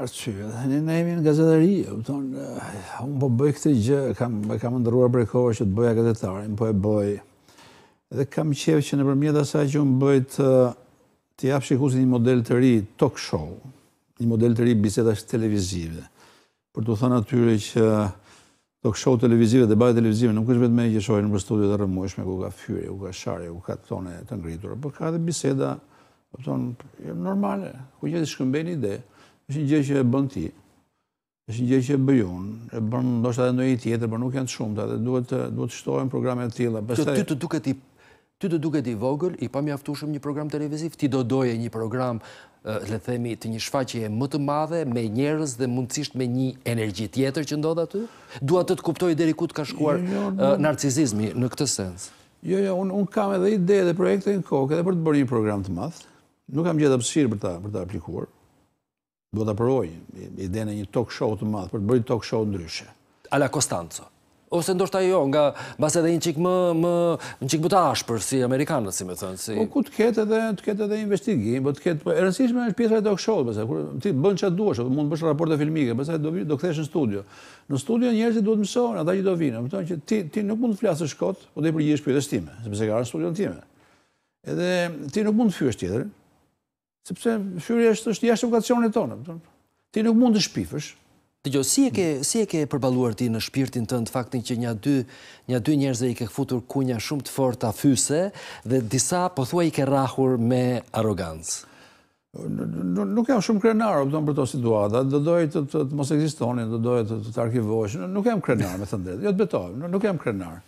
arsye. Dhe ne ne jemi në gazetari, thon, eh, un po bëj këtë gjë, kam kam ndërruar për kohë që të bëja gazetarin, po e bëj. Dhe kam qejf që nëpërmjet asaj që unë bëj të të jap shikuesit një model të ri talk show, një model të ri bisedash televizive. Për të thënë atyre që talk show televizive dhe bajë televizive nuk është vetëm që shohin në studio të rrëmueshme ku ka fyri, ku ka sharje, ku ka tone të ngritura, por ka edhe biseda, normale, ku gjithë shkëmbejnë ide është një gjë që e bën ti. Është një gjë që e bëj unë, e bën ndoshta edhe ndonjë tjetër, por nuk janë të shumta dhe duhet të duhet të shtohen programe të tilla. Pastaj ti të duket ti ti të duket i vogël, i pamjaftueshëm një program televiziv, ti do doje një program le të themi të një shfaqje më të madhe me njerëz dhe mundësisht me një energji tjetër që ndodh aty. Dua të të kuptoj deri ku të ka shkuar jo, jo, narcizizmi në këtë sens. Jo, jo, un un kam edhe ide dhe projekte në kokë edhe për të bërë një program të madh. Nuk kam gjetur hapësirë për ta për ta aplikuar do të përoj ide në një talk show të madhë, për të bërë talk show ndryshe. Ala Kostanco, ose ndoshta jo, nga base edhe një qikë më, më, një qikë më të ashpër si Amerikanët, si me thënë. Si... Po, ku të ketë edhe, të ketë edhe investigim, po të ketë, po, e rënsishme është pjesë e talk show, përse, kur ti bën që të duash, mund të bësh raporte filmike, përse do, do këthesh në studio. Në studio njerëzit duhet mësohën, ata që do vinë, më thënë që ti, ti nuk mund të flasë shkot, po të i përgjish përgjish time, sepse ka rënë studio në time. Edhe ti nuk mund të fyrë tjetër, sepse fyri është është jashtë vokacionit tonë. Ti nuk mund të shpifësh. Të gjo, si e, ke, si e ke përbaluar ti në shpirtin të në të faktin që një dy, një dy njerëzë i ke futur kunja shumë të fort a fyse dhe disa po thua i ke rahur me arogancë? Nuk jam shumë krenarë, pëtëm për to situata, dhe dojë të, mos eksistonin, dhe dojë të, të, arkivojsh, nuk jam krenarë, me thëndet, jo të betoj, nuk jam krenarë.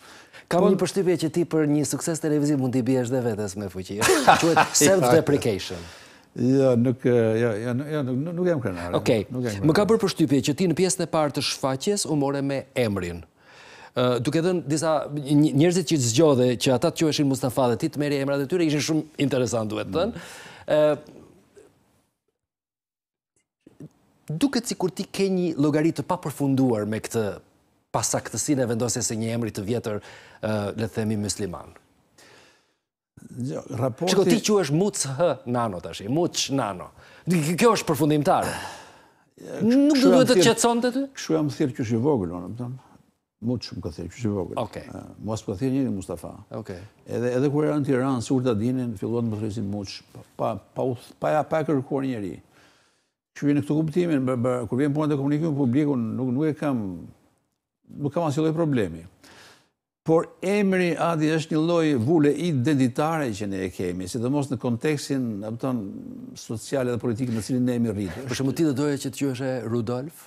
Kam po një përshtypje që ti për një sukses televiziv mund t'i biesh dhe vetës me fuqia, që self-deprecation. Jo, nuk nuk jam krenar. Okej, më ka bërë për shtypje që ti në pjesën e partë të shfaqjes u more me emrin. Duke dhe njërzit që zgjodhe që ata të qoheshin Mustafa dhe ti të meri emrat e tyre, ishën shumë interesant duhet të tënë. Mm. Duket si kur ti ke një logaritë të pa përfunduar me këtë pasaktësine vendose vendosjes një emri të vjetër, le themi, musliman. Qëko ti që është mucë hë nano të ashtë, mucë nano. Kjo është përfundimtare. Nuk du duhet të qëtëson të të? Këshu jam thirë që është i vogël, unë më tëmë. Mucë shumë këthirë që është i vogël. Mua së këthirë po njëri Mustafa. Edhe kërë e në Tiranë, sur të dinin, fillon të më thërësit mucë. Pa ja pa kërkuar njëri. Që vjen në këtë kuptimin, kërë vjen punë të komunikimin publikun, nuk e kam... Nuk kam asiloj problemi. Por emri adi është një loj vule identitare që ne e kemi, si dhe mos në kontekstin apëton, sociale dhe politikë në cilin ne emi rritë. Për shumë ti dhe doje që të që Rudolf?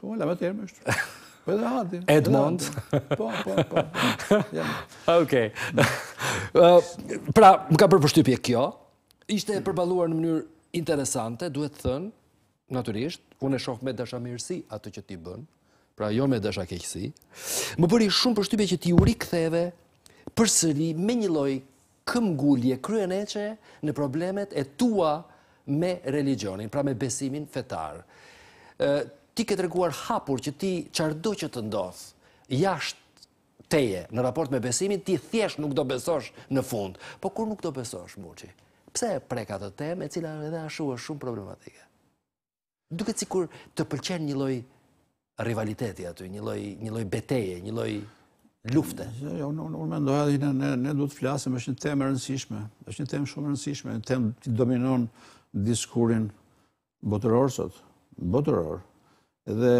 Po, la me të emri është. Po edhe adi. Edmond? Po, po, po. po. Okej. pra, më ka përpështypje kjo. Ishte e përbaluar në mënyrë interesante, duhet të thënë, naturisht, unë e shohë me dashamirësi atë që ti bënë, pra jo me dasha keqësi, më bëri shumë për shtype që ti uri këtheve për sëri me një loj këmgullje kryeneqe në problemet e tua me religionin, pra me besimin fetar. Ti ke reguar hapur që ti qardu që të ndos jashtë teje në raport me besimin, ti thjesht nuk do besosh në fund. Po kur nuk do besosh, muqi? Pse preka të teme, e cila edhe ashtu është shumë problematike? Duket si kur të pëlqen një loj rivaliteti aty, një loj, një lloj beteje, një loj lufte. Jo, jo në në më ndoja ne ne duhet të flasim, është një temë e rëndësishme. Është një temë shumë e rëndësishme, një temë që dominon diskurin botëror sot, botëror. Dhe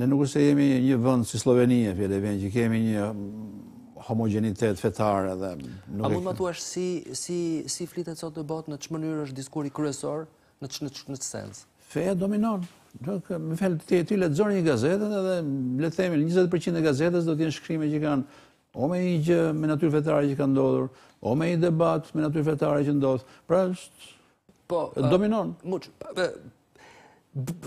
ne nuk është se jemi një vend si Slovenia, fjalë vend që kemi një mm, homogenitet fetar edhe nuk A mund të thuash si si si flitet sot në botë në ç'mënyrë është diskuri kryesor në ç'në ç'në sens? feja dominon. Me felë të ti letëzor një gazetet edhe themi, 20% e gazetet do t'jen shkrimi që kanë o me i gjë me natyrë vetare që kanë ndodhur, o me i debat me natyrë vetare që ndodhë. Pra po, dominon. dominon.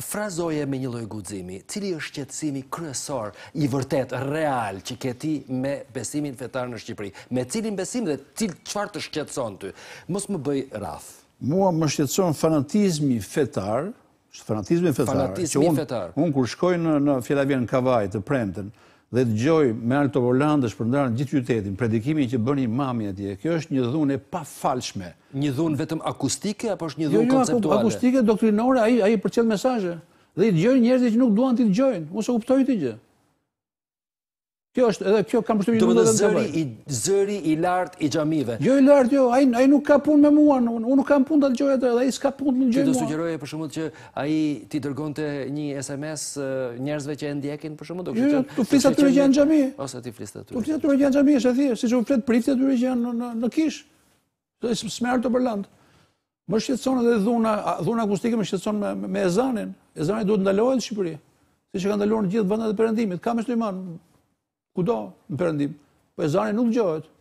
Frazoje me një loj guzimi, cili është qëtësimi kryesor i vërtet, real, që këti me besimin vetar në Shqipëri, me cilin besim dhe cilë qëfar të shqetson të, Mos më bëj rath. Mua më shqetson fanatizmi fetar, fanatizmi fetar, unë kur shkoj në fjellavien në Kavaj të premten, dhe të gjoj me alë të Volandë shpërndarë në gjithë qytetin, predikimin që bëni mami atje, kjo është një dhunë e pa falshme. Një dhunë vetëm akustike, apo është një jo, dhunë jo, konceptuale? Akustike, doktrinore, aji përqelë mesajë. Dhe i të gjojnë njerëzit që nuk duan të i të gjojnë, mu se uptoj të gjë. Kjo është edhe kjo kam përshtypjen e zëri i zëri i lart i xhamive. Jo i lart jo, ai ai nuk ka punë me mua, unë nuk kam punë ta dëgjoj atë, ai s'ka punë me gjëra. Ti do sugjeroje për shkakun që ai ti dërgonte një SMS njerëzve që e ndjekin për shkakun do të thotë. Ju tu flisat aty që janë xhami? Ose ti flis aty. Tu flisat aty që janë xhami, është e siç u flet prit aty që janë në në kish. Do të smer të përland. Më shqetëson edhe dhuna, dhuna akustike më shqetëson me me ezanin. Ezani duhet ndalohet në Shqipëri. Siç e kanë ndaluar në gjithë vendet e perëndimit. Kamë shtymar kudo në përëndim, po e zani nuk gjohet,